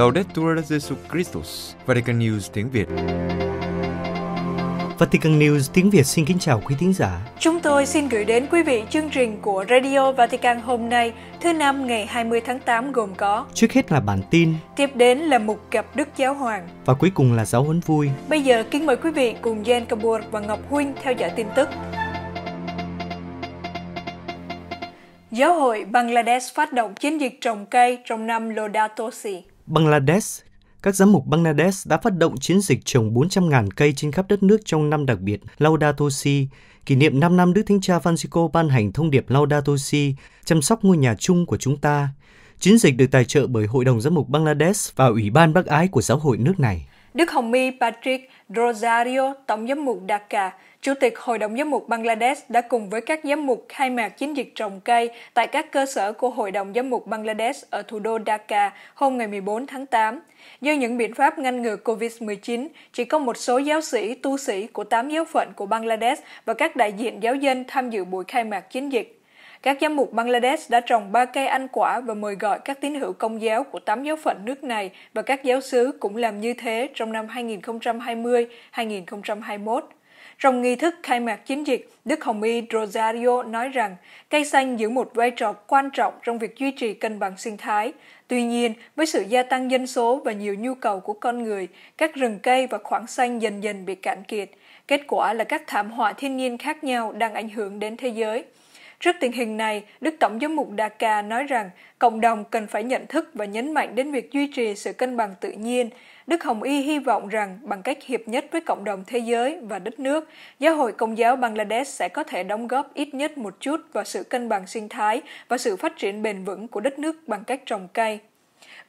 Laudetur Jesu Christus, Vatican News tiếng Việt. Vatican News tiếng Việt xin kính chào quý thính giả. Chúng tôi xin gửi đến quý vị chương trình của Radio Vatican hôm nay, thứ năm ngày 20 tháng 8 gồm có Trước hết là bản tin, tiếp đến là mục gặp Đức Giáo Hoàng và cuối cùng là giáo huấn vui. Bây giờ kính mời quý vị cùng Jen Kabur và Ngọc Huynh theo dõi tin tức. Giáo hội Bangladesh phát động chiến dịch trồng cây trong năm Laudato Si. Bangladesh, các giám mục Bangladesh đã phát động chiến dịch trồng 400.000 cây trên khắp đất nước trong năm đặc biệt Laudato Si, kỷ niệm 5 năm Đức Thánh Cha Francisco ban hành thông điệp Laudato Si, chăm sóc ngôi nhà chung của chúng ta. Chiến dịch được tài trợ bởi Hội đồng Giám mục Bangladesh và Ủy ban Bắc ái của giáo hội nước này. Đức Hồng My Patrick Rosario, Tổng giám mục Dhaka, Chủ tịch Hội đồng giám mục Bangladesh đã cùng với các giám mục khai mạc chiến dịch trồng cây tại các cơ sở của Hội đồng giám mục Bangladesh ở thủ đô Dhaka hôm ngày 14 tháng 8. Do những biện pháp ngăn ngừa COVID-19, chỉ có một số giáo sĩ, tu sĩ của 8 giáo phận của Bangladesh và các đại diện giáo dân tham dự buổi khai mạc chiến dịch. Các giám mục Bangladesh đã trồng ba cây anh quả và mời gọi các tín hữu công giáo của tám giáo phận nước này và các giáo sứ cũng làm như thế trong năm 2020-2021. Trong nghi thức khai mạc chiến dịch, Đức Hồng Y Rosario nói rằng cây xanh giữ một vai trò quan trọng trong việc duy trì cân bằng sinh thái. Tuy nhiên, với sự gia tăng dân số và nhiều nhu cầu của con người, các rừng cây và khoảng xanh dần dần bị cạn kiệt. Kết quả là các thảm họa thiên nhiên khác nhau đang ảnh hưởng đến thế giới. Trước tình hình này, Đức Tổng giám mục Dhaka nói rằng cộng đồng cần phải nhận thức và nhấn mạnh đến việc duy trì sự cân bằng tự nhiên. Đức Hồng Y hy vọng rằng bằng cách hiệp nhất với cộng đồng thế giới và đất nước, Giáo hội Công giáo Bangladesh sẽ có thể đóng góp ít nhất một chút vào sự cân bằng sinh thái và sự phát triển bền vững của đất nước bằng cách trồng cây.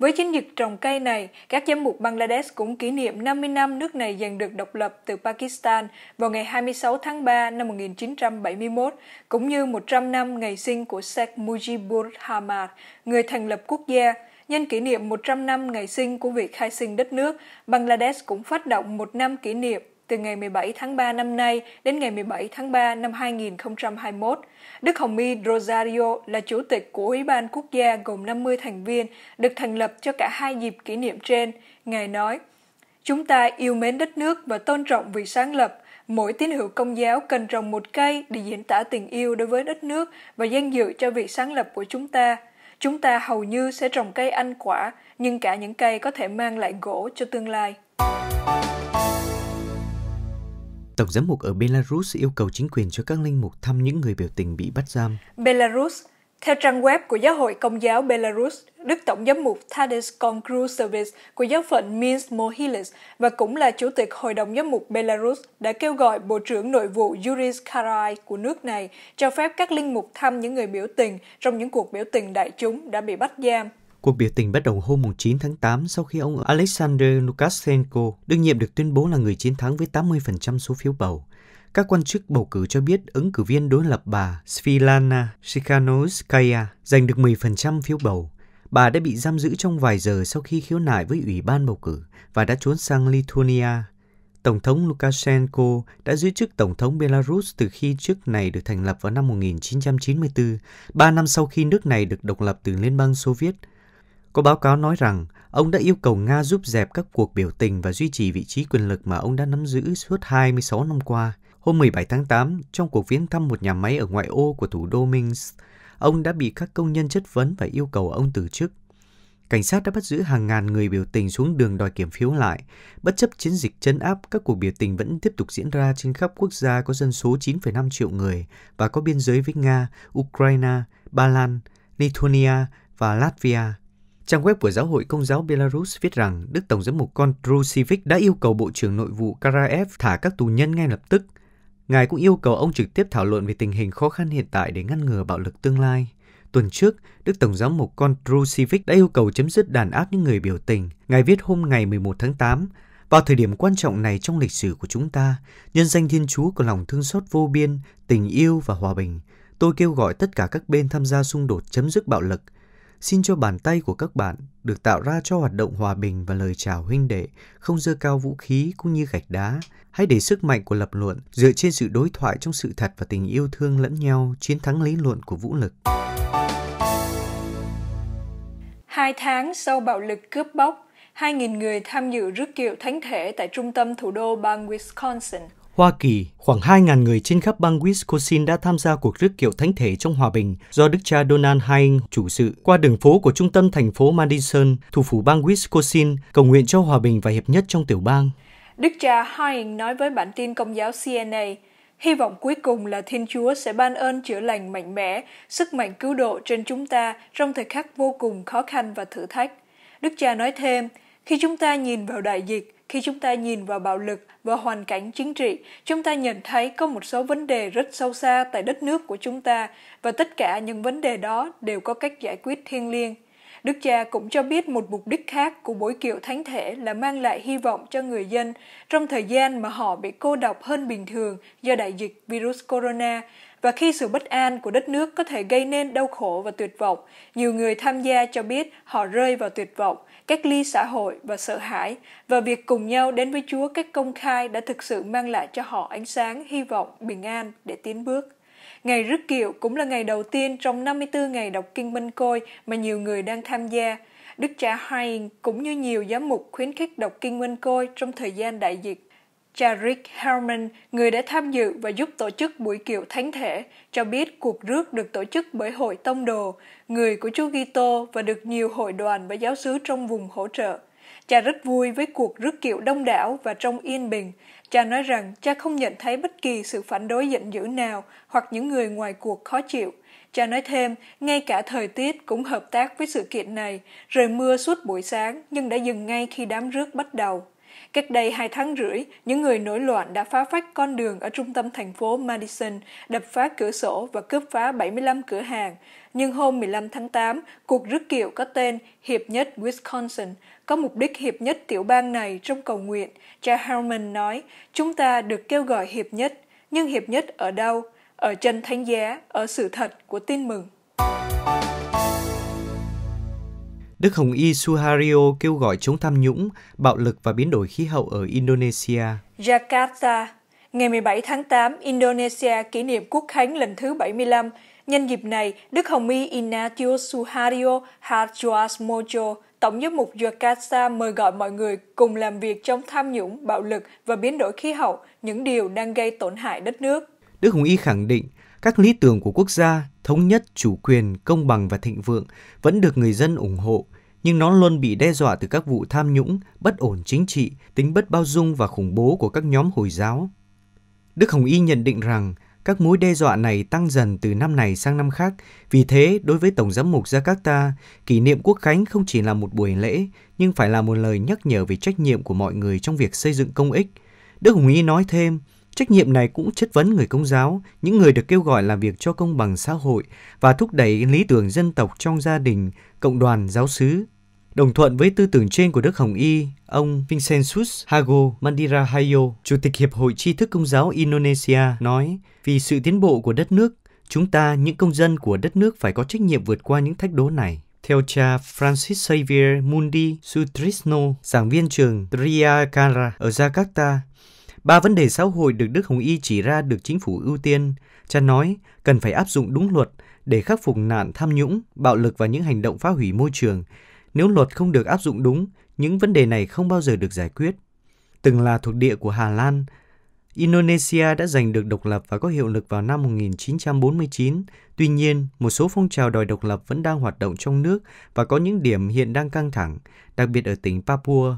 Với chiến dịch trồng cây này, các giám mục Bangladesh cũng kỷ niệm 50 năm nước này giành được độc lập từ Pakistan vào ngày 26 tháng 3 năm 1971, cũng như 100 năm ngày sinh của Sheikh Mujibur Rahman, người thành lập quốc gia. Nhân kỷ niệm 100 năm ngày sinh của việc khai sinh đất nước, Bangladesh cũng phát động một năm kỷ niệm từ ngày 17 tháng 3 năm nay đến ngày 17 tháng 3 năm 2021. Đức Hồng Y Rosario là chủ tịch của Ủy ban quốc gia gồm 50 thành viên, được thành lập cho cả hai dịp kỷ niệm trên. Ngài nói, Chúng ta yêu mến đất nước và tôn trọng vì sáng lập. Mỗi tín hữu công giáo cần trồng một cây để diễn tả tình yêu đối với đất nước và danh dự cho việc sáng lập của chúng ta. Chúng ta hầu như sẽ trồng cây ăn quả, nhưng cả những cây có thể mang lại gỗ cho tương lai. Tổng giám mục ở Belarus yêu cầu chính quyền cho các linh mục thăm những người biểu tình bị bắt giam. Belarus theo trang web của Giáo hội Công giáo Belarus, Đức Tổng giám mục Tadeusz Konkrusevich của giáo phận Minsk Mohilis và cũng là Chủ tịch Hội đồng giám mục Belarus đã kêu gọi Bộ trưởng Nội vụ Yuri Karai của nước này cho phép các linh mục thăm những người biểu tình trong những cuộc biểu tình đại chúng đã bị bắt giam. Cuộc biểu tình bắt đầu hôm 9 tháng 8 sau khi ông Alexander Lukashenko đương nhiệm được tuyên bố là người chiến thắng với 80% số phiếu bầu. Các quan chức bầu cử cho biết ứng cử viên đối lập bà Svilana Sikhanovskaya giành được 10% phiếu bầu. Bà đã bị giam giữ trong vài giờ sau khi khiếu nại với Ủy ban bầu cử và đã trốn sang Lithuania. Tổng thống Lukashenko đã giữ chức Tổng thống Belarus từ khi chức này được thành lập vào năm 1994, ba năm sau khi nước này được độc lập từ Liên bang Xô Viết – có báo cáo nói rằng ông đã yêu cầu Nga giúp dẹp các cuộc biểu tình và duy trì vị trí quyền lực mà ông đã nắm giữ suốt 26 năm qua. Hôm 17 tháng 8, trong cuộc viếng thăm một nhà máy ở ngoại ô của thủ đô Minsk, ông đã bị các công nhân chất vấn và yêu cầu ông từ chức. Cảnh sát đã bắt giữ hàng ngàn người biểu tình xuống đường đòi kiểm phiếu lại. Bất chấp chiến dịch chấn áp, các cuộc biểu tình vẫn tiếp tục diễn ra trên khắp quốc gia có dân số 9,5 triệu người và có biên giới với Nga, Ukraine, Ba Lan, Lithuania và Latvia. Trang web của Giáo hội Công giáo Belarus viết rằng Đức Tổng giám mục Kondrusivic đã yêu cầu Bộ trưởng Nội vụ Karaev thả các tù nhân ngay lập tức. Ngài cũng yêu cầu ông trực tiếp thảo luận về tình hình khó khăn hiện tại để ngăn ngừa bạo lực tương lai. Tuần trước, Đức Tổng giám mục Kondrusivic đã yêu cầu chấm dứt đàn áp những người biểu tình. Ngài viết hôm ngày 11 tháng 8, vào thời điểm quan trọng này trong lịch sử của chúng ta, nhân danh Thiên Chúa có lòng thương xót vô biên, tình yêu và hòa bình. Tôi kêu gọi tất cả các bên tham gia xung đột chấm dứt bạo lực – Xin cho bàn tay của các bạn được tạo ra cho hoạt động hòa bình và lời chào huynh đệ, không dơ cao vũ khí cũng như gạch đá. Hãy để sức mạnh của lập luận dựa trên sự đối thoại trong sự thật và tình yêu thương lẫn nhau chiến thắng lý luận của vũ lực. Hai tháng sau bạo lực cướp bóc, 2.000 người tham dự rước kiệu thánh thể tại trung tâm thủ đô bang Wisconsin. Hoa Kỳ, khoảng 2.000 người trên khắp bang Wisconsin đã tham gia cuộc rước kiệu thánh thể trong hòa bình do đức cha Donald Hain chủ sự qua đường phố của trung tâm thành phố Madison, thủ phủ bang Wisconsin, cầu nguyện cho hòa bình và hiệp nhất trong tiểu bang. Đức cha Hain nói với bản tin công giáo CNA, hy vọng cuối cùng là Thiên Chúa sẽ ban ơn chữa lành mạnh mẽ, sức mạnh cứu độ trên chúng ta trong thời khắc vô cùng khó khăn và thử thách. Đức cha nói thêm, khi chúng ta nhìn vào đại dịch, khi chúng ta nhìn vào bạo lực và hoàn cảnh chính trị chúng ta nhận thấy có một số vấn đề rất sâu xa tại đất nước của chúng ta và tất cả những vấn đề đó đều có cách giải quyết thiêng liêng Đức cha cũng cho biết một mục đích khác của buổi kiệu thánh thể là mang lại hy vọng cho người dân trong thời gian mà họ bị cô độc hơn bình thường do đại dịch virus corona và khi sự bất an của đất nước có thể gây nên đau khổ và tuyệt vọng, nhiều người tham gia cho biết họ rơi vào tuyệt vọng cách ly xã hội và sợ hãi và việc cùng nhau đến với Chúa cách công khai đã thực sự mang lại cho họ ánh sáng, hy vọng, bình an để tiến bước. Ngày rước kiệu cũng là ngày đầu tiên trong 54 ngày đọc Kinh Minh Côi mà nhiều người đang tham gia. Đức cha Hain cũng như nhiều giám mục khuyến khích đọc Kinh Minh Côi trong thời gian đại dịch Jarrick Herman, người đã tham dự và giúp tổ chức buổi kiệu thánh thể, cho biết cuộc rước được tổ chức bởi Hội Tông Đồ, người của Chúa Kitô và được nhiều hội đoàn và giáo sứ trong vùng hỗ trợ. Cha rất vui với cuộc rước kiệu đông đảo và trong yên bình. Cha nói rằng cha không nhận thấy bất kỳ sự phản đối giận dữ nào hoặc những người ngoài cuộc khó chịu. Cha nói thêm, ngay cả thời tiết cũng hợp tác với sự kiện này, rời mưa suốt buổi sáng nhưng đã dừng ngay khi đám rước bắt đầu. Cách đây hai tháng rưỡi, những người nổi loạn đã phá phách con đường ở trung tâm thành phố Madison, đập phá cửa sổ và cướp phá 75 cửa hàng. Nhưng hôm 15 tháng 8, cuộc rước kiệu có tên Hiệp nhất Wisconsin có mục đích hiệp nhất tiểu bang này trong cầu nguyện. Cha Harmon nói, chúng ta được kêu gọi hiệp nhất, nhưng hiệp nhất ở đâu? Ở chân thánh giá, ở sự thật của tin mừng. Đức Hồng Y Suhario kêu gọi chống tham nhũng, bạo lực và biến đổi khí hậu ở Indonesia. Jakarta, ngày 17 tháng 8, Indonesia kỷ niệm quốc khánh lần thứ 75. Nhân dịp này, Đức Hồng Y Inatio Suhario Harjoasmojo, Tổng giám mục Jakarta mời gọi mọi người cùng làm việc chống tham nhũng, bạo lực và biến đổi khí hậu, những điều đang gây tổn hại đất nước. Đức Hồng Y khẳng định các lý tưởng của quốc gia, thống nhất, chủ quyền, công bằng và thịnh vượng vẫn được người dân ủng hộ, nhưng nó luôn bị đe dọa từ các vụ tham nhũng, bất ổn chính trị, tính bất bao dung và khủng bố của các nhóm Hồi giáo. Đức Hồng Y nhận định rằng các mối đe dọa này tăng dần từ năm này sang năm khác. Vì thế, đối với Tổng giám mục Jakarta, kỷ niệm quốc khánh không chỉ là một buổi lễ, nhưng phải là một lời nhắc nhở về trách nhiệm của mọi người trong việc xây dựng công ích. Đức hồng Y nói thêm, Trách nhiệm này cũng chất vấn người công giáo, những người được kêu gọi làm việc cho công bằng xã hội và thúc đẩy lý tưởng dân tộc trong gia đình, cộng đoàn, giáo xứ. Đồng thuận với tư tưởng trên của Đức Hồng Y, ông Vincentus Hago Mandira Hayo, Chủ tịch Hiệp hội Tri thức Công giáo Indonesia, nói vì sự tiến bộ của đất nước, chúng ta, những công dân của đất nước phải có trách nhiệm vượt qua những thách đố này. Theo cha Francis Xavier Mundi Sutrisno, giảng viên trường Triakara ở Jakarta, Ba vấn đề xã hội được Đức Hồng Y chỉ ra được chính phủ ưu tiên. Cha nói cần phải áp dụng đúng luật để khắc phục nạn tham nhũng, bạo lực và những hành động phá hủy môi trường. Nếu luật không được áp dụng đúng, những vấn đề này không bao giờ được giải quyết. Từng là thuộc địa của Hà Lan, Indonesia đã giành được độc lập và có hiệu lực vào năm 1949. Tuy nhiên, một số phong trào đòi độc lập vẫn đang hoạt động trong nước và có những điểm hiện đang căng thẳng, đặc biệt ở tỉnh Papua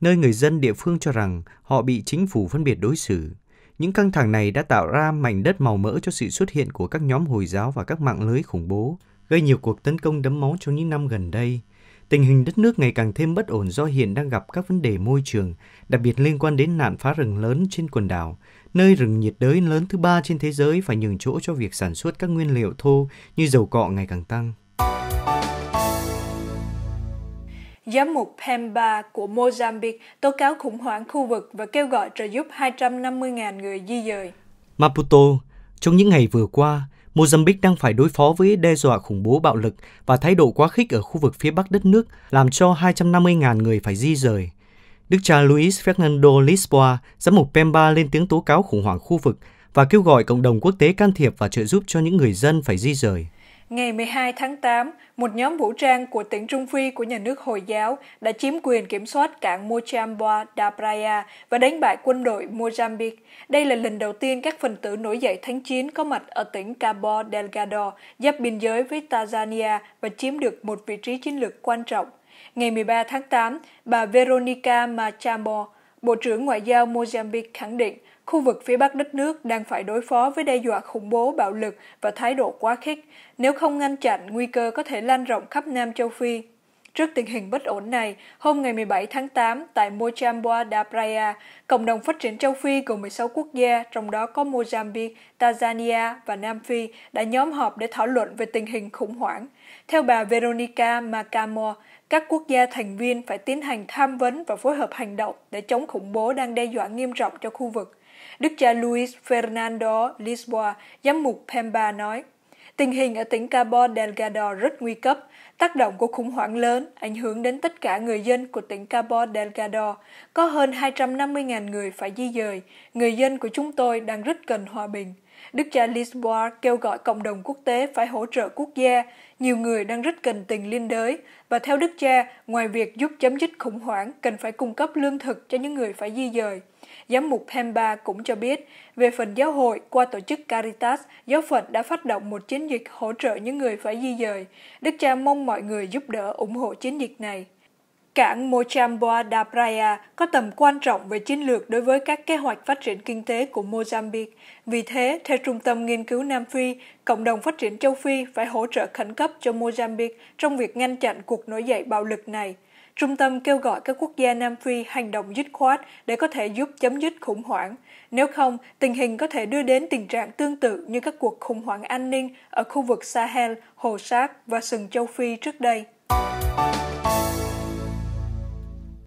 nơi người dân địa phương cho rằng họ bị chính phủ phân biệt đối xử. Những căng thẳng này đã tạo ra mảnh đất màu mỡ cho sự xuất hiện của các nhóm Hồi giáo và các mạng lưới khủng bố, gây nhiều cuộc tấn công đẫm máu trong những năm gần đây. Tình hình đất nước ngày càng thêm bất ổn do hiện đang gặp các vấn đề môi trường, đặc biệt liên quan đến nạn phá rừng lớn trên quần đảo, nơi rừng nhiệt đới lớn thứ ba trên thế giới phải nhường chỗ cho việc sản xuất các nguyên liệu thô như dầu cọ ngày càng tăng. Giám mục Pemba của Mozambique tố cáo khủng hoảng khu vực và kêu gọi trợ giúp 250.000 người di dời. Maputo, trong những ngày vừa qua, Mozambique đang phải đối phó với đe dọa khủng bố bạo lực và thái độ quá khích ở khu vực phía bắc đất nước, làm cho 250.000 người phải di rời. Đức cha Luis Fernando Lisboa, giám mục Pemba lên tiếng tố cáo khủng hoảng khu vực và kêu gọi cộng đồng quốc tế can thiệp và trợ giúp cho những người dân phải di rời. Ngày 12 tháng 8, một nhóm vũ trang của tỉnh Trung Phi của nhà nước Hồi giáo đã chiếm quyền kiểm soát cảng Mochambwa da Praia và đánh bại quân đội Mozambique. Đây là lần đầu tiên các phần tử nổi dậy tháng 9 có mặt ở tỉnh Cabo Delgado, giáp biên giới với Tanzania và chiếm được một vị trí chiến lược quan trọng. Ngày 13 tháng 8, bà Veronica Machambo, Bộ trưởng Ngoại giao Mozambique khẳng định Khu vực phía Bắc đất nước đang phải đối phó với đe dọa khủng bố, bạo lực và thái độ quá khích. Nếu không ngăn chặn, nguy cơ có thể lan rộng khắp Nam châu Phi. Trước tình hình bất ổn này, hôm ngày 17 tháng 8 tại Mochambua da Praia, cộng đồng phát triển châu Phi gồm 16 quốc gia, trong đó có Mozambique, Tanzania và Nam Phi, đã nhóm họp để thảo luận về tình hình khủng hoảng. Theo bà Veronica Macamo, các quốc gia thành viên phải tiến hành tham vấn và phối hợp hành động để chống khủng bố đang đe dọa nghiêm trọng cho khu vực. Đức cha Luis Fernando Lisboa, giám mục Pemba nói, Tình hình ở tỉnh Cabo Delgado rất nguy cấp. Tác động của khủng hoảng lớn ảnh hưởng đến tất cả người dân của tỉnh Cabo Delgado. Có hơn 250.000 người phải di dời. Người dân của chúng tôi đang rất cần hòa bình. Đức cha Lisboa kêu gọi cộng đồng quốc tế phải hỗ trợ quốc gia. Nhiều người đang rất cần tình liên đới. Và theo Đức cha, ngoài việc giúp chấm dứt khủng hoảng, cần phải cung cấp lương thực cho những người phải di dời. Giám mục Pemba cũng cho biết, về phần giáo hội, qua tổ chức Caritas, giáo phận đã phát động một chiến dịch hỗ trợ những người phải di dời. Đức cha mong mọi người giúp đỡ ủng hộ chiến dịch này. Cảng Mochamboa da Praia có tầm quan trọng về chiến lược đối với các kế hoạch phát triển kinh tế của Mozambique. Vì thế, theo Trung tâm Nghiên cứu Nam Phi, cộng đồng phát triển châu Phi phải hỗ trợ khẩn cấp cho Mozambique trong việc ngăn chặn cuộc nổi dậy bạo lực này. Trung tâm kêu gọi các quốc gia Nam Phi hành động dứt khoát để có thể giúp chấm dứt khủng hoảng. Nếu không, tình hình có thể đưa đến tình trạng tương tự như các cuộc khủng hoảng an ninh ở khu vực Sahel, Hồ Sáp và sừng châu Phi trước đây.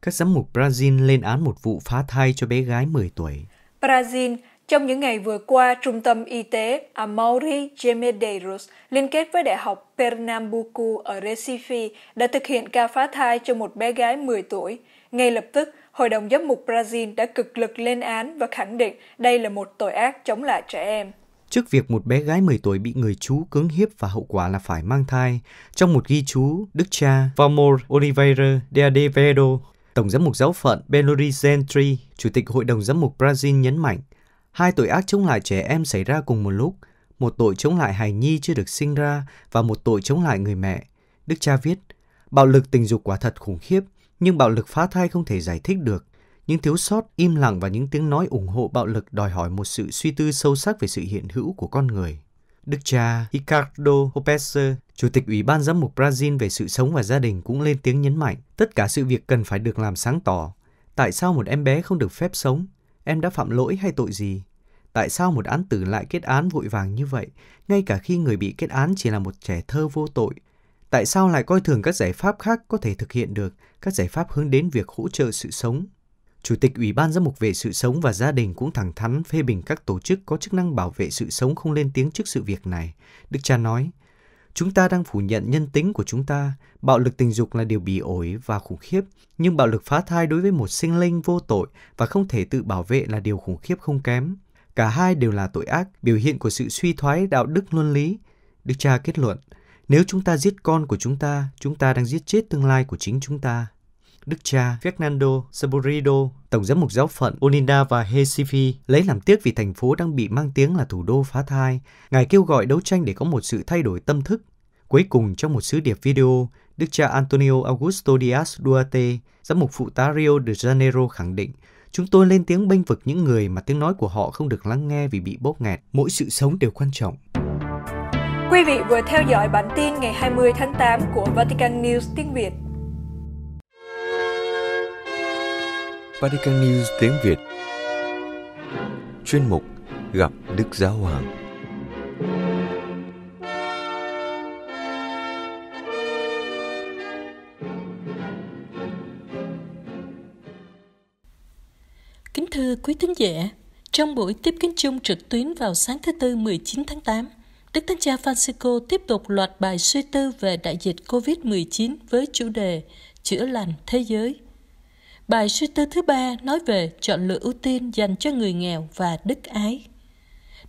Các giám mục Brazil lên án một vụ phá thai cho bé gái 10 tuổi. Brazil trong những ngày vừa qua, Trung tâm Y tế Amaury Gemedeiros liên kết với Đại học Pernambuco ở Recife đã thực hiện ca phá thai cho một bé gái 10 tuổi. Ngay lập tức, Hội đồng Giám mục Brazil đã cực lực lên án và khẳng định đây là một tội ác chống lại trẻ em. Trước việc một bé gái 10 tuổi bị người chú cưỡng hiếp và hậu quả là phải mang thai, trong một ghi chú, Đức cha Valmor Oliveira de Adevedo Tổng giám mục giáo phận Benori Gentry, Chủ tịch Hội đồng giám mục Brazil nhấn mạnh, Hai tội ác chống lại trẻ em xảy ra cùng một lúc, một tội chống lại hài nhi chưa được sinh ra và một tội chống lại người mẹ. Đức cha viết, bạo lực tình dục quả thật khủng khiếp, nhưng bạo lực phá thai không thể giải thích được. Những thiếu sót, im lặng và những tiếng nói ủng hộ bạo lực đòi hỏi một sự suy tư sâu sắc về sự hiện hữu của con người. Đức cha Ricardo Hopesser, Chủ tịch Ủy ban Giám mục Brazil về sự sống và gia đình cũng lên tiếng nhấn mạnh tất cả sự việc cần phải được làm sáng tỏ. Tại sao một em bé không được phép sống? em đã phạm lỗi hay tội gì? Tại sao một án tử lại kết án vội vàng như vậy, ngay cả khi người bị kết án chỉ là một trẻ thơ vô tội? Tại sao lại coi thường các giải pháp khác có thể thực hiện được, các giải pháp hướng đến việc hỗ trợ sự sống? Chủ tịch Ủy ban Giám mục về sự sống và gia đình cũng thẳng thắn phê bình các tổ chức có chức năng bảo vệ sự sống không lên tiếng trước sự việc này. Đức cha nói, Chúng ta đang phủ nhận nhân tính của chúng ta, bạo lực tình dục là điều bỉ ổi và khủng khiếp, nhưng bạo lực phá thai đối với một sinh linh vô tội và không thể tự bảo vệ là điều khủng khiếp không kém. Cả hai đều là tội ác, biểu hiện của sự suy thoái đạo đức luân lý. Đức cha kết luận, nếu chúng ta giết con của chúng ta, chúng ta đang giết chết tương lai của chính chúng ta đức cha Fernando Saburido, tổng giám mục giáo phận Olinda và Hesifi lấy làm tiếc vì thành phố đang bị mang tiếng là thủ đô phá thai. Ngài kêu gọi đấu tranh để có một sự thay đổi tâm thức. Cuối cùng trong một sứ điệp video, Đức cha Antonio Augusto Dias Duarte, giám mục phụ tá Rio de Janeiro khẳng định, chúng tôi lên tiếng bênh vực những người mà tiếng nói của họ không được lắng nghe vì bị bóp nghẹt. Mỗi sự sống đều quan trọng. Quý vị vừa theo dõi bản tin ngày 20 tháng 8 của Vatican News tiếng Việt. Vatican News tiếng Việt Chuyên mục Gặp Đức Giáo Hoàng Kính thưa quý thính giả, trong buổi tiếp kiến chung trực tuyến vào sáng thứ Tư 19 tháng 8, Đức Thánh Cha Francisco tiếp tục loạt bài suy tư về đại dịch COVID-19 với chủ đề Chữa lành thế giới – Bài suy tư thứ ba nói về chọn lựa ưu tiên dành cho người nghèo và đức ái.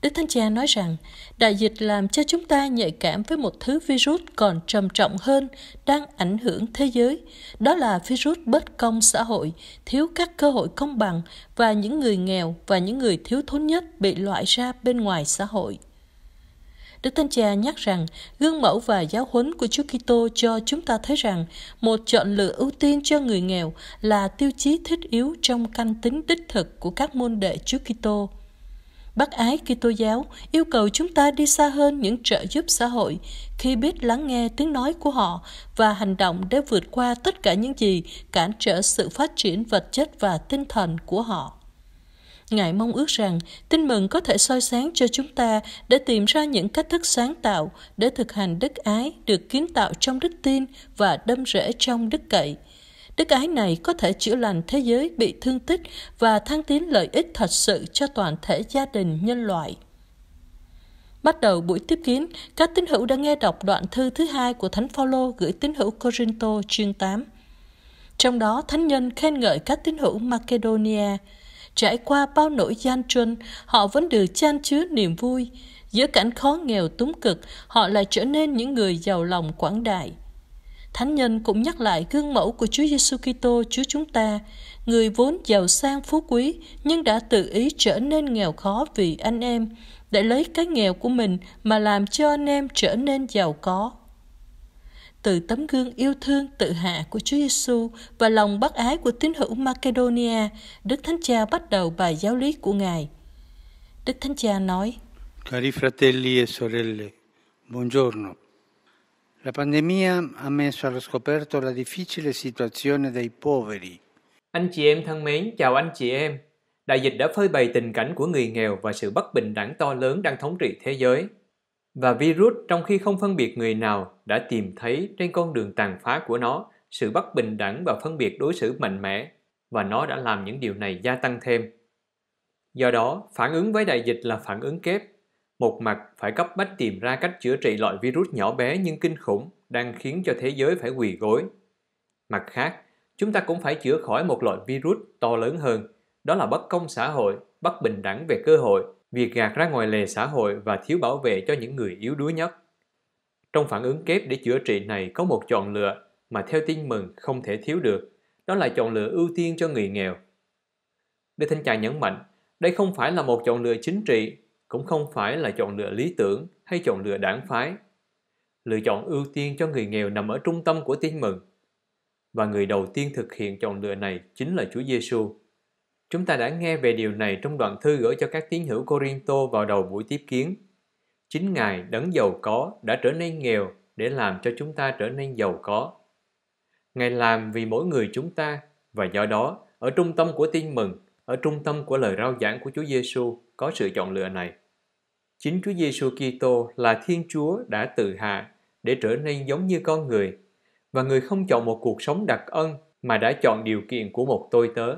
Đức Thánh Cha nói rằng, đại dịch làm cho chúng ta nhạy cảm với một thứ virus còn trầm trọng hơn đang ảnh hưởng thế giới. Đó là virus bất công xã hội, thiếu các cơ hội công bằng và những người nghèo và những người thiếu thốn nhất bị loại ra bên ngoài xã hội. Đức Thánh Cha nhắc rằng, gương mẫu và giáo huấn của Chúa Kitô cho chúng ta thấy rằng, một chọn lựa ưu tiên cho người nghèo là tiêu chí thiết yếu trong căn tính đích thực của các môn đệ Chúa Kitô. Bác ái Kitô giáo yêu cầu chúng ta đi xa hơn những trợ giúp xã hội khi biết lắng nghe tiếng nói của họ và hành động để vượt qua tất cả những gì cản trở sự phát triển vật chất và tinh thần của họ. Ngài mong ước rằng tin mừng có thể soi sáng cho chúng ta để tìm ra những cách thức sáng tạo để thực hành đức ái được kiến tạo trong đức tin và đâm rễ trong đức cậy. Đức ái này có thể chữa lành thế giới bị thương tích và thăng tiến lợi ích thật sự cho toàn thể gia đình nhân loại. Bắt đầu buổi tiếp kiến, các tín hữu đã nghe đọc đoạn thư thứ hai của Thánh Phaolô gửi tín hữu Corinto chương 8. Trong đó, Thánh Nhân khen ngợi các tín hữu Macedonia – Trải qua bao nỗi gian truân, họ vẫn được chan chứa niềm vui. Giữa cảnh khó nghèo túng cực, họ lại trở nên những người giàu lòng quảng đại. Thánh nhân cũng nhắc lại gương mẫu của Chúa Giêsu Kitô Chúa chúng ta, người vốn giàu sang phú quý nhưng đã tự ý trở nên nghèo khó vì anh em, để lấy cái nghèo của mình mà làm cho anh em trở nên giàu có từ tấm gương yêu thương tự hạ của Chúa Giêsu và lòng bác ái của tín hữu Macedonia, Đức Thánh Cha bắt đầu bài giáo lý của Ngài. Đức Thánh Cha nói: Cari fratelli e sorelle, buongiorno. La pandemia ha messo allo scoperto la difficile situazione dei poveri. Anh chị em thân mến, chào anh chị em. Đại dịch đã phơi bày tình cảnh của người nghèo và sự bất bình đẳng to lớn đang thống trị thế giới. Và virus trong khi không phân biệt người nào đã tìm thấy trên con đường tàn phá của nó sự bất bình đẳng và phân biệt đối xử mạnh mẽ và nó đã làm những điều này gia tăng thêm. Do đó, phản ứng với đại dịch là phản ứng kép. Một mặt phải cấp bách tìm ra cách chữa trị loại virus nhỏ bé nhưng kinh khủng đang khiến cho thế giới phải quỳ gối. Mặt khác, chúng ta cũng phải chữa khỏi một loại virus to lớn hơn, đó là bất công xã hội, bất bình đẳng về cơ hội việc gạt ra ngoài lề xã hội và thiếu bảo vệ cho những người yếu đuối nhất. Trong phản ứng kép để chữa trị này có một chọn lựa mà theo tin mừng không thể thiếu được, đó là chọn lựa ưu tiên cho người nghèo. Đức Thánh Cha nhấn mạnh, đây không phải là một chọn lựa chính trị, cũng không phải là chọn lựa lý tưởng hay chọn lựa đảng phái. Lựa chọn ưu tiên cho người nghèo nằm ở trung tâm của tin mừng. Và người đầu tiên thực hiện chọn lựa này chính là Chúa Giêsu. Chúng ta đã nghe về điều này trong đoạn thư gửi cho các tín hữu Corinto vào đầu buổi tiếp kiến. Chính Ngài đấng giàu có đã trở nên nghèo để làm cho chúng ta trở nên giàu có. Ngài làm vì mỗi người chúng ta và do đó, ở trung tâm của tin mừng, ở trung tâm của lời rao giảng của Chúa Giêsu có sự chọn lựa này. Chính Chúa Giêsu Kitô là Thiên Chúa đã tự hạ để trở nên giống như con người và người không chọn một cuộc sống đặc ân mà đã chọn điều kiện của một tôi tớ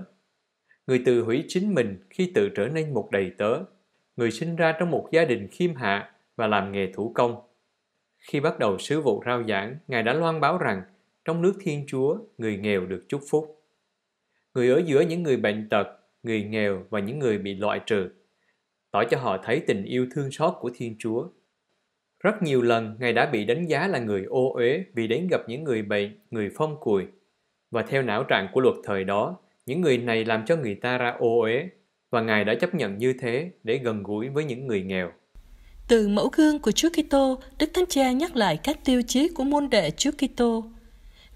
người tự hủy chính mình khi tự trở nên một đầy tớ. Người sinh ra trong một gia đình khiêm hạ và làm nghề thủ công. Khi bắt đầu sứ vụ rao giảng, Ngài đã loan báo rằng trong nước Thiên Chúa, người nghèo được chúc phúc. Người ở giữa những người bệnh tật, người nghèo và những người bị loại trừ, tỏ cho họ thấy tình yêu thương xót của Thiên Chúa. Rất nhiều lần, Ngài đã bị đánh giá là người ô uế vì đến gặp những người bệnh, người phong cùi. Và theo não trạng của luật thời đó, những người này làm cho người ta ra ô uế và Ngài đã chấp nhận như thế để gần gũi với những người nghèo. Từ mẫu gương của Chúa Kitô, Đức Thánh Cha nhắc lại các tiêu chí của môn đệ Chúa Kitô.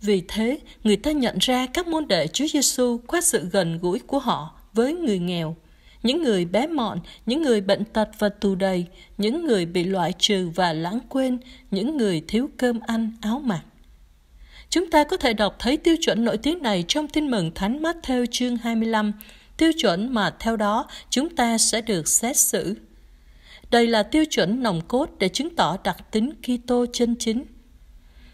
Vì thế, người ta nhận ra các môn đệ Chúa Giêsu qua sự gần gũi của họ với người nghèo, những người bé mọn, những người bệnh tật và tù đầy, những người bị loại trừ và lãng quên, những người thiếu cơm ăn, áo mặc. Chúng ta có thể đọc thấy tiêu chuẩn nổi tiếng này trong tin mừng Thánh Matthew chương 25, tiêu chuẩn mà theo đó chúng ta sẽ được xét xử. Đây là tiêu chuẩn nòng cốt để chứng tỏ đặc tính Kitô chân chính.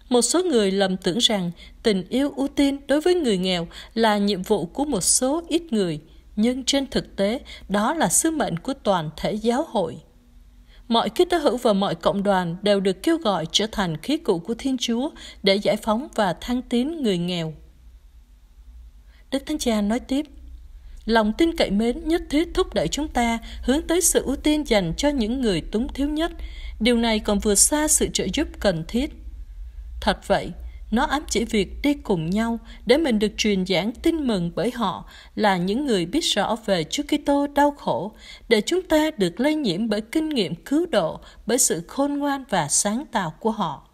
Một số người lầm tưởng rằng tình yêu ưu tiên đối với người nghèo là nhiệm vụ của một số ít người, nhưng trên thực tế đó là sứ mệnh của toàn thể giáo hội. Mọi ký tơ hữu và mọi cộng đoàn đều được kêu gọi trở thành khí cụ của Thiên Chúa để giải phóng và thăng tiến người nghèo. Đức Thánh Cha nói tiếp, Lòng tin cậy mến nhất thiết thúc đẩy chúng ta hướng tới sự ưu tiên dành cho những người túng thiếu nhất. Điều này còn vượt xa sự trợ giúp cần thiết. Thật vậy, nó ám chỉ việc đi cùng nhau để mình được truyền giảng tin mừng bởi họ là những người biết rõ về Chúa Kitô đau khổ, để chúng ta được lây nhiễm bởi kinh nghiệm cứu độ, bởi sự khôn ngoan và sáng tạo của họ.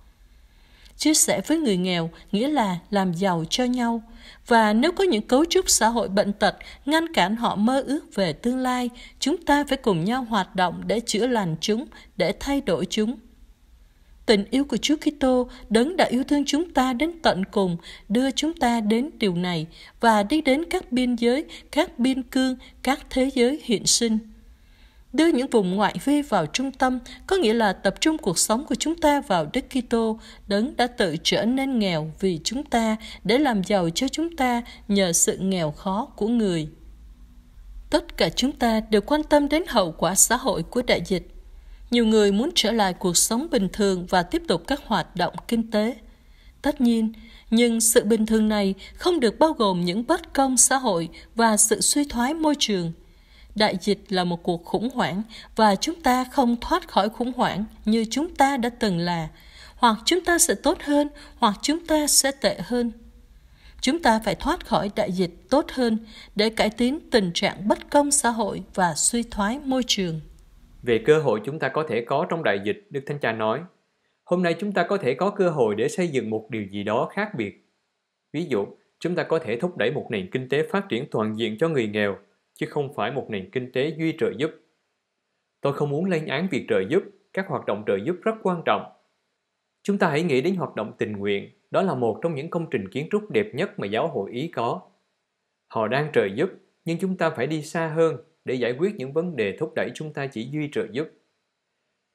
Chia sẻ với người nghèo nghĩa là làm giàu cho nhau. Và nếu có những cấu trúc xã hội bệnh tật ngăn cản họ mơ ước về tương lai, chúng ta phải cùng nhau hoạt động để chữa lành chúng, để thay đổi chúng. Tình yêu của Chúa Kitô đấng đã yêu thương chúng ta đến tận cùng, đưa chúng ta đến điều này và đi đến các biên giới, các biên cương, các thế giới hiện sinh. Đưa những vùng ngoại vi vào trung tâm có nghĩa là tập trung cuộc sống của chúng ta vào Đức Kitô, đấng đã tự trở nên nghèo vì chúng ta để làm giàu cho chúng ta nhờ sự nghèo khó của người. Tất cả chúng ta đều quan tâm đến hậu quả xã hội của đại dịch nhiều người muốn trở lại cuộc sống bình thường và tiếp tục các hoạt động kinh tế. Tất nhiên, nhưng sự bình thường này không được bao gồm những bất công xã hội và sự suy thoái môi trường. Đại dịch là một cuộc khủng hoảng và chúng ta không thoát khỏi khủng hoảng như chúng ta đã từng là, hoặc chúng ta sẽ tốt hơn hoặc chúng ta sẽ tệ hơn. Chúng ta phải thoát khỏi đại dịch tốt hơn để cải tiến tình trạng bất công xã hội và suy thoái môi trường. Về cơ hội chúng ta có thể có trong đại dịch, Đức Thánh Cha nói, hôm nay chúng ta có thể có cơ hội để xây dựng một điều gì đó khác biệt. Ví dụ, chúng ta có thể thúc đẩy một nền kinh tế phát triển toàn diện cho người nghèo, chứ không phải một nền kinh tế duy trợ giúp. Tôi không muốn lên án việc trợ giúp, các hoạt động trợ giúp rất quan trọng. Chúng ta hãy nghĩ đến hoạt động tình nguyện, đó là một trong những công trình kiến trúc đẹp nhất mà giáo hội Ý có. Họ đang trợ giúp, nhưng chúng ta phải đi xa hơn, để giải quyết những vấn đề thúc đẩy chúng ta chỉ duy trợ giúp.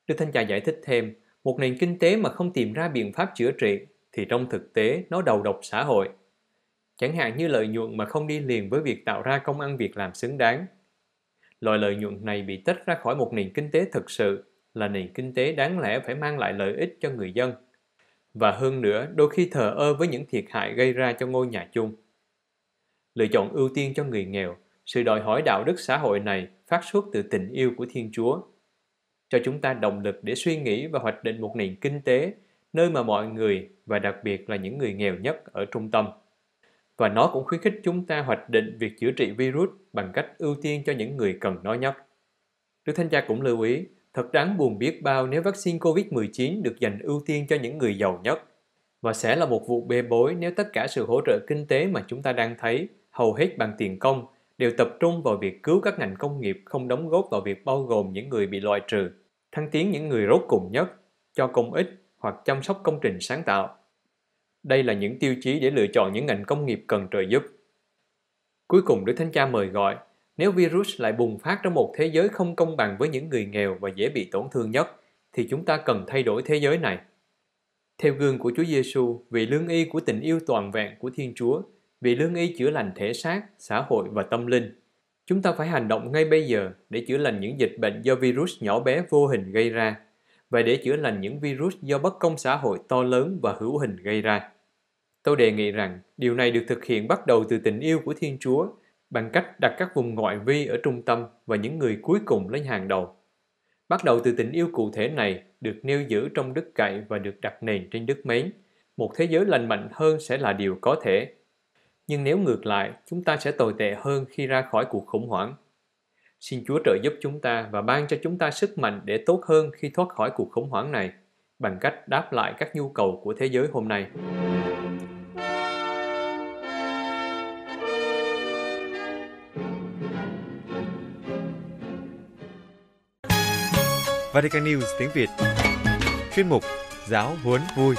Đức Thanh Trà giải thích thêm, một nền kinh tế mà không tìm ra biện pháp chữa trị thì trong thực tế nó đầu độc xã hội. Chẳng hạn như lợi nhuận mà không đi liền với việc tạo ra công ăn việc làm xứng đáng. Loại lợi nhuận này bị tách ra khỏi một nền kinh tế thực sự là nền kinh tế đáng lẽ phải mang lại lợi ích cho người dân. Và hơn nữa, đôi khi thờ ơ với những thiệt hại gây ra cho ngôi nhà chung. Lựa chọn ưu tiên cho người nghèo sự đòi hỏi đạo đức xã hội này phát xuất từ tình yêu của Thiên Chúa, cho chúng ta động lực để suy nghĩ và hoạch định một nền kinh tế nơi mà mọi người và đặc biệt là những người nghèo nhất ở trung tâm. Và nó cũng khuyến khích chúng ta hoạch định việc chữa trị virus bằng cách ưu tiên cho những người cần nó nhất. Đức Thanh Cha cũng lưu ý, thật đáng buồn biết bao nếu vaccine COVID-19 được dành ưu tiên cho những người giàu nhất. Và sẽ là một vụ bê bối nếu tất cả sự hỗ trợ kinh tế mà chúng ta đang thấy hầu hết bằng tiền công đều tập trung vào việc cứu các ngành công nghiệp không đóng góp vào việc bao gồm những người bị loại trừ, thăng tiến những người rốt cùng nhất, cho công ích hoặc chăm sóc công trình sáng tạo. Đây là những tiêu chí để lựa chọn những ngành công nghiệp cần trợ giúp. Cuối cùng Đức Thánh Cha mời gọi, nếu virus lại bùng phát trong một thế giới không công bằng với những người nghèo và dễ bị tổn thương nhất, thì chúng ta cần thay đổi thế giới này. Theo gương của Chúa Giêsu, vì lương y của tình yêu toàn vẹn của Thiên Chúa, vì lương y chữa lành thể xác, xã hội và tâm linh. Chúng ta phải hành động ngay bây giờ để chữa lành những dịch bệnh do virus nhỏ bé vô hình gây ra và để chữa lành những virus do bất công xã hội to lớn và hữu hình gây ra. Tôi đề nghị rằng điều này được thực hiện bắt đầu từ tình yêu của Thiên Chúa bằng cách đặt các vùng ngoại vi ở trung tâm và những người cuối cùng lên hàng đầu. Bắt đầu từ tình yêu cụ thể này được nêu giữ trong đức cậy và được đặt nền trên đức mến. Một thế giới lành mạnh hơn sẽ là điều có thể nhưng nếu ngược lại, chúng ta sẽ tồi tệ hơn khi ra khỏi cuộc khủng hoảng. Xin Chúa trợ giúp chúng ta và ban cho chúng ta sức mạnh để tốt hơn khi thoát khỏi cuộc khủng hoảng này bằng cách đáp lại các nhu cầu của thế giới hôm nay. Vatican News tiếng Việt Chuyên mục Giáo huấn vui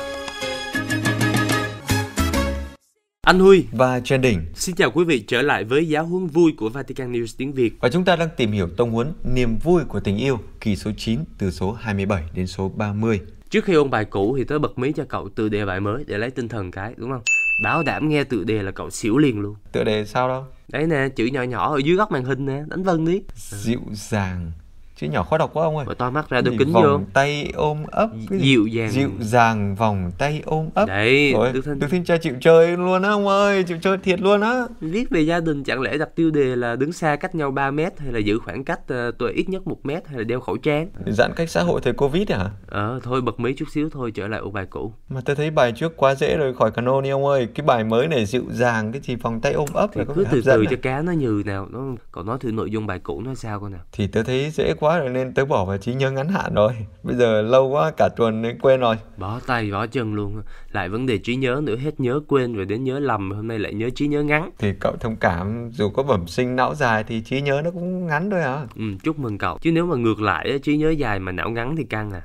Anh Huy và Trần Đình. Xin chào quý vị trở lại với giáo huấn vui của Vatican News tiếng Việt. Và chúng ta đang tìm hiểu tông huấn Niềm vui của tình yêu kỳ số 9 từ số 27 đến số 30. Trước khi ôn bài cũ thì tôi bật mí cho cậu từ đề bài mới để lấy tinh thần cái đúng không? Bảo đảm nghe tự đề là cậu xỉu liền luôn. Tự đề sao đâu? Đấy nè, chữ nhỏ nhỏ ở dưới góc màn hình nè, đánh vân đi. Dịu dàng, chữ nhỏ khó đọc quá ông ơi. Mà to mắt ra đôi kính vòng vô. Vòng tay ôm ấp. Cái Dịu dàng. Dịu dàng vòng tay ôm ấp. Đấy. Rồi, Đức Thinh... Đức Thinh Cha chịu chơi luôn á ông ơi, chịu chơi thiệt luôn á. Viết về gia đình chẳng lẽ đặt tiêu đề là đứng xa cách nhau 3 mét hay là giữ khoảng cách uh, tôi ít nhất một mét hay là đeo khẩu trang. Giãn cách xã hội thời Covid hả? Ờ, thôi bật mí chút xíu thôi trở lại ô bài cũ. Mà tôi thấy bài trước quá dễ rồi khỏi canon đi ông ơi. Cái bài mới này dịu dàng cái gì vòng tay ôm ấp. Thì cứ từ từ này. cho à. cá nó nhừ nào. Nó... Còn nói thử nội dung bài cũ nó sao con nào. Thì tôi thấy dễ quá quá rồi nên tớ bỏ vào trí nhớ ngắn hạn rồi bây giờ lâu quá cả tuần nên quên rồi bỏ tay bỏ chân luôn lại vấn đề trí nhớ nữa hết nhớ quên rồi đến nhớ lầm hôm nay lại nhớ trí nhớ ngắn thì cậu thông cảm dù có bẩm sinh não dài thì trí nhớ nó cũng ngắn thôi à ừ chúc mừng cậu chứ nếu mà ngược lại trí nhớ dài mà não ngắn thì căng à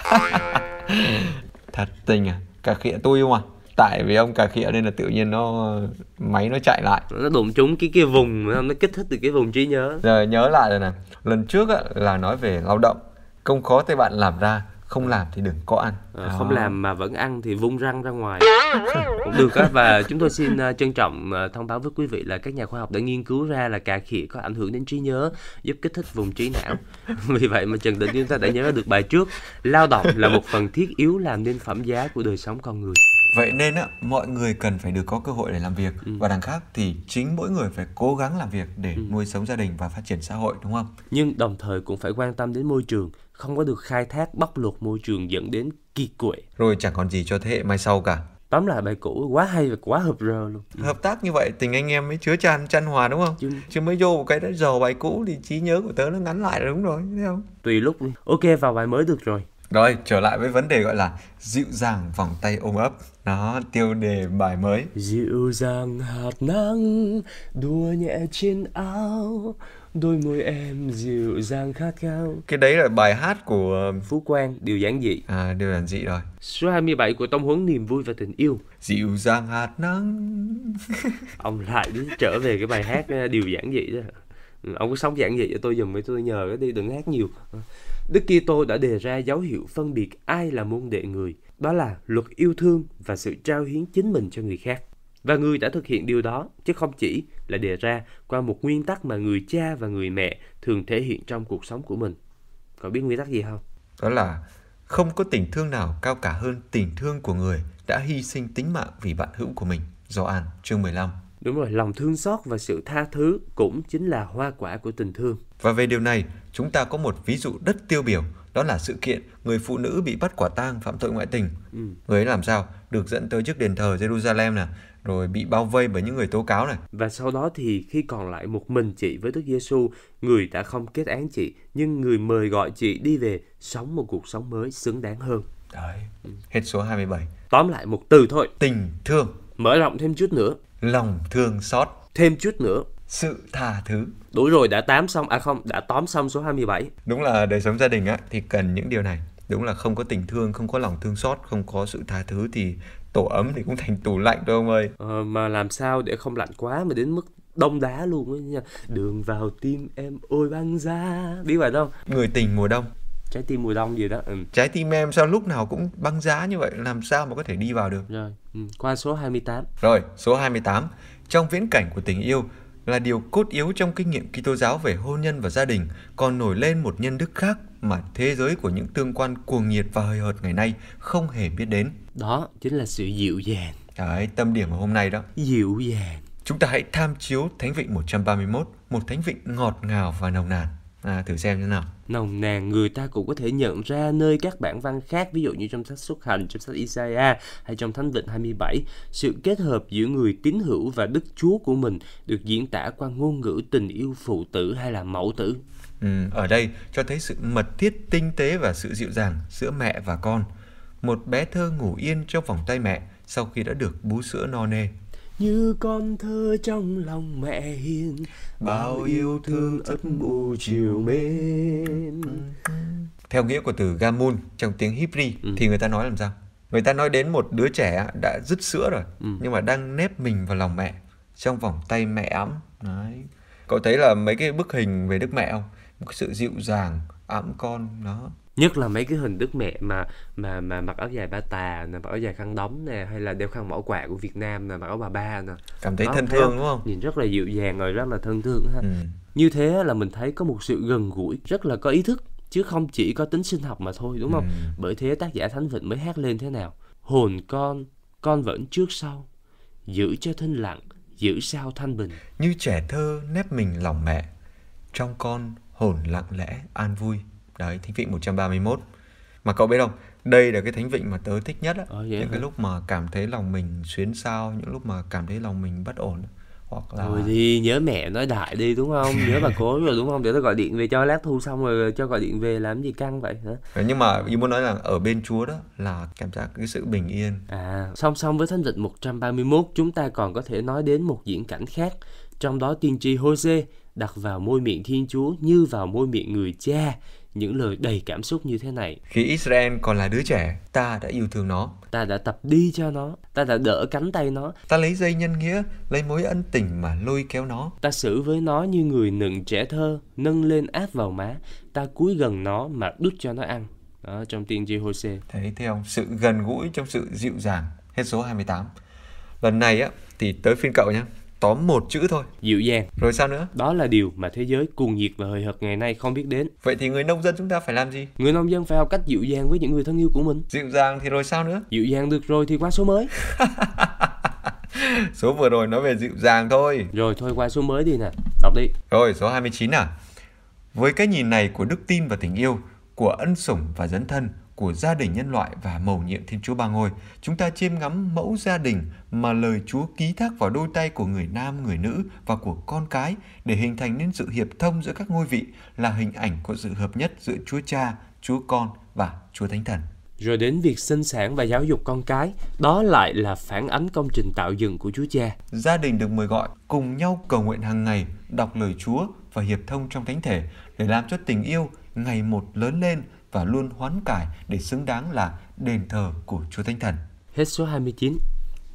thật tình à cả khịa tôi không à tại vì ông cà khịa nên là tự nhiên nó máy nó chạy lại nó đụng trúng cái cái vùng nó kích thích từ cái vùng trí nhớ rồi nhớ lại rồi nè lần trước á, là nói về lao động công khó thì bạn làm ra không làm thì đừng có ăn à, không làm mà vẫn ăn thì vung răng ra ngoài cũng được á và chúng tôi xin ờ, trân trọng ờ, thông báo với quý vị là các nhà khoa học đã nghiên cứu ra là cà khịa có ảnh hưởng đến trí nhớ giúp kích thích vùng trí não vì vậy mà trần định chúng ta đã nhớ được bài trước lao động là một phần thiết yếu làm nên phẩm giá của đời sống con người vậy nên á mọi người cần phải được có cơ hội để làm việc ừ. và đằng khác thì chính mỗi người phải cố gắng làm việc để ừ. nuôi sống gia đình và phát triển xã hội đúng không nhưng đồng thời cũng phải quan tâm đến môi trường không có được khai thác bóc lột môi trường dẫn đến kiệt quệ rồi chẳng còn gì cho thế hệ mai sau cả tóm lại bài cũ quá hay và quá hợp rơ luôn ừ. hợp tác như vậy tình anh em mới chứa chan chăn hòa đúng không chứ, chứ mới vô một cái đó giàu bài cũ thì trí nhớ của tớ nó ngắn lại là đúng rồi thấy không tùy lúc ok vào bài mới được rồi rồi, trở lại với vấn đề gọi là dịu dàng vòng tay ôm ấp. nó tiêu đề bài mới. Dịu dàng hạt nắng đua nhẹ trên áo đôi môi em dịu dàng khát khao cái đấy là bài hát của um, phú quang điều giản dị à điều giản dị rồi số 27 của tông huấn niềm vui và tình yêu dịu dàng hạt nắng ông lại đến trở về cái bài hát uh, điều giản dị đó Ừ, ông có sống giảng dạy cho tôi dùm với tôi nhờ cái đi đừng hát nhiều ờ, đức kitô đã đề ra dấu hiệu phân biệt ai là môn đệ người đó là luật yêu thương và sự trao hiến chính mình cho người khác và người đã thực hiện điều đó chứ không chỉ là đề ra qua một nguyên tắc mà người cha và người mẹ thường thể hiện trong cuộc sống của mình có biết nguyên tắc gì không đó là không có tình thương nào cao cả hơn tình thương của người đã hy sinh tính mạng vì bạn hữu của mình. Do An, chương 15. Đúng rồi, lòng thương xót và sự tha thứ cũng chính là hoa quả của tình thương. Và về điều này, chúng ta có một ví dụ rất tiêu biểu, đó là sự kiện người phụ nữ bị bắt quả tang phạm tội ngoại tình. Ừ. Người ấy làm sao? Được dẫn tới trước đền thờ Jerusalem nè, rồi bị bao vây bởi những người tố cáo này. Và sau đó thì khi còn lại một mình chị với Đức Giêsu, người đã không kết án chị, nhưng người mời gọi chị đi về sống một cuộc sống mới xứng đáng hơn. Đấy, ừ. hết số 27. Tóm lại một từ thôi. Tình thương. Mở rộng thêm chút nữa, lòng thương xót. Thêm chút nữa. Sự tha thứ. Đủ rồi, đã tám xong, à không, đã tóm xong số 27. Đúng là đời sống gia đình á, thì cần những điều này. Đúng là không có tình thương, không có lòng thương xót, không có sự tha thứ thì tổ ấm thì cũng thành tủ lạnh thôi ông ơi. Ờ, mà làm sao để không lạnh quá mà đến mức đông đá luôn ấy nha đường vào tim em ôi băng giá biết bài đâu người tình mùa đông trái tim mùa đông gì đó ừ. trái tim em sao lúc nào cũng băng giá như vậy làm sao mà có thể đi vào được rồi ừ. qua số 28 rồi số 28 trong viễn cảnh của tình yêu là điều cốt yếu trong kinh nghiệm Kitô giáo về hôn nhân và gia đình, còn nổi lên một nhân đức khác mà thế giới của những tương quan cuồng nhiệt và hời hợt ngày nay không hề biết đến. Đó chính là sự dịu dàng. Đấy, tâm điểm của hôm nay đó. Dịu dàng. Chúng ta hãy tham chiếu Thánh Vịnh 131, một Thánh Vịnh ngọt ngào và nồng nàn. À, thử xem như nào nồng nàn người ta cũng có thể nhận ra nơi các bản văn khác ví dụ như trong sách xuất hành trong sách Isaiah hay trong thánh vịnh 27 sự kết hợp giữa người tín hữu và đức chúa của mình được diễn tả qua ngôn ngữ tình yêu phụ tử hay là mẫu tử ừ, ở đây cho thấy sự mật thiết tinh tế và sự dịu dàng giữa mẹ và con một bé thơ ngủ yên trong vòng tay mẹ sau khi đã được bú sữa no nê như con thơ trong lòng mẹ hiền bao yêu thương ấp u chiều mến theo nghĩa của từ gamun trong tiếng Hebrew ừ. thì người ta nói làm sao người ta nói đến một đứa trẻ đã dứt sữa rồi ừ. nhưng mà đang nếp mình vào lòng mẹ trong vòng tay mẹ ấm đấy cậu thấy là mấy cái bức hình về đức mẹ không một cái sự dịu dàng ấm con nó nhất là mấy cái hình đức mẹ mà mà mà mặc áo dài ba tà nè mặc áo dài khăn đóng nè hay là đeo khăn mỏ quạ của Việt Nam nè mặc áo bà ba nè cảm thấy đó, thân thương đúng không nhìn rất là dịu dàng rồi rất là thân thương ha ừ. như thế là mình thấy có một sự gần gũi rất là có ý thức chứ không chỉ có tính sinh học mà thôi đúng không ừ. bởi thế tác giả Thánh Vịnh mới hát lên thế nào hồn con con vẫn trước sau giữ cho thinh lặng giữ sao thanh bình như trẻ thơ nép mình lòng mẹ trong con hồn lặng lẽ an vui đấy thánh vịnh 131 mà cậu biết không đây là cái thánh vịnh mà tớ thích nhất á ờ, những hả? cái lúc mà cảm thấy lòng mình xuyến sao những lúc mà cảm thấy lòng mình bất ổn hoặc là rồi đi nhớ mẹ nói đại đi đúng không nhớ bà cố rồi đúng không để tôi gọi điện về cho lát thu xong rồi cho gọi điện về làm gì căng vậy hả ờ, nhưng mà như muốn nói là ở bên chúa đó là cảm giác cái sự bình yên à song song với thánh vịnh 131 chúng ta còn có thể nói đến một diễn cảnh khác trong đó tiên tri Hosea đặt vào môi miệng Thiên Chúa như vào môi miệng người cha những lời đầy cảm xúc như thế này. Khi Israel còn là đứa trẻ, ta đã yêu thương nó. Ta đã tập đi cho nó, ta đã đỡ cánh tay nó. Ta lấy dây nhân nghĩa, lấy mối ân tình mà lôi kéo nó. Ta xử với nó như người nựng trẻ thơ, nâng lên áp vào má. Ta cúi gần nó mà đút cho nó ăn. Đó, trong tiên tri Hosea. Thấy thấy không? Sự gần gũi trong sự dịu dàng. Hết số 28. Lần này á, thì tới phiên cậu nhé tóm một chữ thôi dịu dàng rồi sao nữa đó là điều mà thế giới cuồng nhiệt và hời hợt ngày nay không biết đến vậy thì người nông dân chúng ta phải làm gì người nông dân phải học cách dịu dàng với những người thân yêu của mình dịu dàng thì rồi sao nữa dịu dàng được rồi thì qua số mới số vừa rồi nói về dịu dàng thôi rồi thôi qua số mới đi nè đọc đi rồi số 29 à với cái nhìn này của đức tin và tình yêu của ân sủng và dấn thân của gia đình nhân loại và mầu nhiệm Thiên Chúa Ba Ngôi. Chúng ta chiêm ngắm mẫu gia đình mà lời Chúa ký thác vào đôi tay của người nam, người nữ và của con cái để hình thành nên sự hiệp thông giữa các ngôi vị là hình ảnh của sự hợp nhất giữa Chúa Cha, Chúa Con và Chúa Thánh Thần. Rồi đến việc sinh sản và giáo dục con cái, đó lại là phản ánh công trình tạo dựng của Chúa Cha. Gia đình được mời gọi cùng nhau cầu nguyện hàng ngày, đọc lời Chúa và hiệp thông trong thánh thể để làm cho tình yêu ngày một lớn lên và luôn hoán cải để xứng đáng là đền thờ của Chúa Thánh Thần. Hết số 29.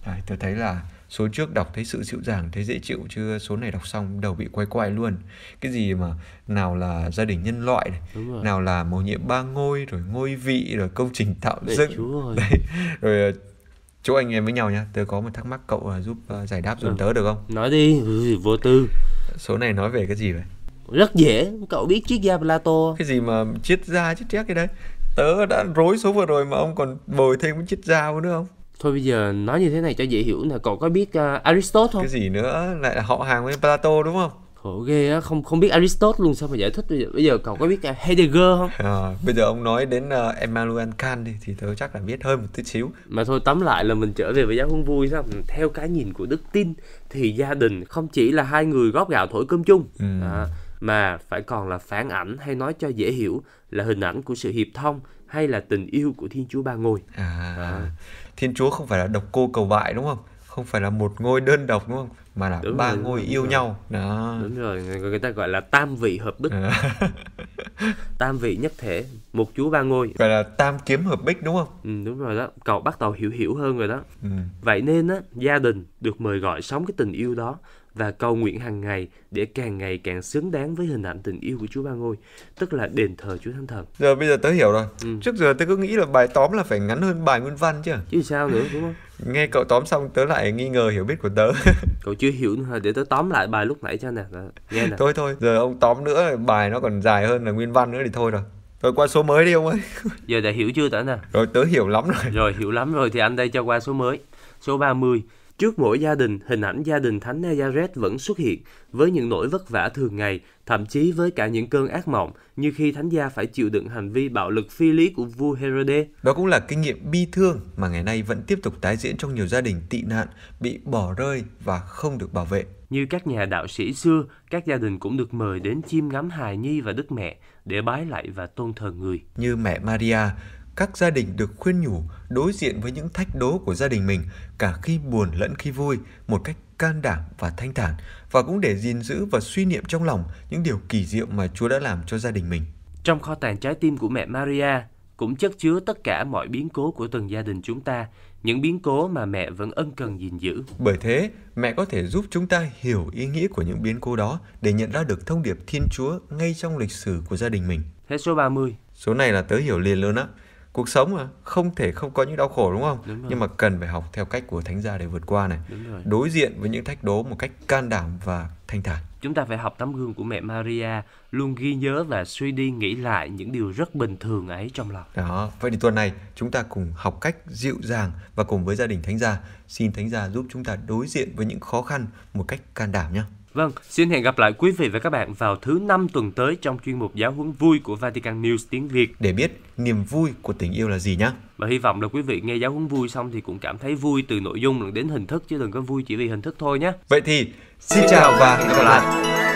Đấy, tôi thấy là số trước đọc thấy sự dịu dàng thấy dễ chịu chứ số này đọc xong đầu bị quay quay luôn cái gì mà nào là gia đình nhân loại này nào là mầu nhiệm ba ngôi rồi ngôi vị rồi công trình tạo Để dựng rồi. Đấy, rồi ờ, chú anh em với nhau nha Tôi có một thắc mắc cậu ờ, giúp ờ, giải đáp dùm ừ. tớ được không nói đi vô tư số này nói về cái gì vậy rất dễ cậu biết triết gia Plato cái gì mà triết gia triết trét cái đấy tớ đã rối số vừa rồi mà ông còn bồi thêm cái triết gia nữa không thôi bây giờ nói như thế này cho dễ hiểu là cậu có biết uh, Aristotle không cái gì nữa lại là họ hàng với Plato đúng không khổ ghê á không không biết Aristotle luôn sao mà giải thích bây giờ, bây giờ cậu có biết uh, Heidegger không à, bây giờ ông nói đến uh, Emmanuel Kant đi thì tớ chắc là biết hơn một tí xíu mà thôi tóm lại là mình trở về với giáo huấn vui sao ừ, theo cái nhìn của Đức Tin thì gia đình không chỉ là hai người góp gạo thổi cơm chung ừ. à, mà phải còn là phản ảnh hay nói cho dễ hiểu là hình ảnh của sự hiệp thông hay là tình yêu của Thiên Chúa Ba Ngôi. À, à. Thiên Chúa không phải là độc cô cầu bại đúng không? Không phải là một ngôi đơn độc đúng không? Mà là đúng ba rồi, ngôi yêu rồi. nhau. Đó. Đúng rồi, người ta gọi là tam vị hợp bích. À. tam vị nhất thể, một Chúa ba ngôi. Gọi là tam kiếm hợp bích đúng không? Ừ, đúng rồi đó, cậu bắt đầu hiểu hiểu hơn rồi đó. Ừ. Vậy nên á, gia đình được mời gọi sống cái tình yêu đó và cầu nguyện hàng ngày để càng ngày càng xứng đáng với hình ảnh tình yêu của Chúa Ba Ngôi, tức là đền thờ Chúa Thánh Thần. Giờ bây giờ tớ hiểu rồi. Ừ. Trước giờ tớ cứ nghĩ là bài tóm là phải ngắn hơn bài nguyên văn chứ. Chứ sao nữa đúng không? Nghe cậu tóm xong tớ lại nghi ngờ hiểu biết của tớ. cậu chưa hiểu nữa để tớ tóm lại bài lúc nãy cho nè. Nghe nè. thôi thôi, giờ ông tóm nữa bài nó còn dài hơn là nguyên văn nữa thì thôi rồi. Rồi qua số mới đi ông ơi. Giờ đã hiểu chưa tớ nè? Rồi tớ hiểu lắm rồi. Rồi hiểu lắm rồi thì anh đây cho qua số mới. Số 30 Trước mỗi gia đình, hình ảnh gia đình Thánh Nazareth vẫn xuất hiện với những nỗi vất vả thường ngày, thậm chí với cả những cơn ác mộng như khi thánh gia phải chịu đựng hành vi bạo lực phi lý của vua Herode. Đó cũng là kinh nghiệm bi thương mà ngày nay vẫn tiếp tục tái diễn trong nhiều gia đình tị nạn, bị bỏ rơi và không được bảo vệ. Như các nhà đạo sĩ xưa, các gia đình cũng được mời đến chiêm ngắm hài nhi và Đức Mẹ để bái lạy và tôn thờ người. Như mẹ Maria, các gia đình được khuyên nhủ đối diện với những thách đố của gia đình mình cả khi buồn lẫn khi vui một cách can đảm và thanh thản và cũng để gìn giữ và suy niệm trong lòng những điều kỳ diệu mà Chúa đã làm cho gia đình mình. Trong kho tàng trái tim của mẹ Maria cũng chất chứa tất cả mọi biến cố của từng gia đình chúng ta, những biến cố mà mẹ vẫn ân cần gìn giữ. Bởi thế, mẹ có thể giúp chúng ta hiểu ý nghĩa của những biến cố đó để nhận ra được thông điệp Thiên Chúa ngay trong lịch sử của gia đình mình. Hết số 30. Số này là tớ hiểu liền luôn á cuộc sống mà không thể không có những đau khổ đúng không đúng nhưng mà cần phải học theo cách của thánh gia để vượt qua này đối diện với những thách đố một cách can đảm và thanh thản chúng ta phải học tấm gương của mẹ Maria luôn ghi nhớ và suy đi nghĩ lại những điều rất bình thường ấy trong lòng đó vậy thì tuần này chúng ta cùng học cách dịu dàng và cùng với gia đình thánh gia xin thánh gia giúp chúng ta đối diện với những khó khăn một cách can đảm nhé Vâng, xin hẹn gặp lại quý vị và các bạn vào thứ năm tuần tới trong chuyên mục giáo huấn vui của Vatican News tiếng Việt để biết niềm vui của tình yêu là gì nhé. Và hy vọng là quý vị nghe giáo huấn vui xong thì cũng cảm thấy vui từ nội dung đến hình thức chứ đừng có vui chỉ vì hình thức thôi nhé. Vậy thì xin, xin chào và hẹn gặp lại.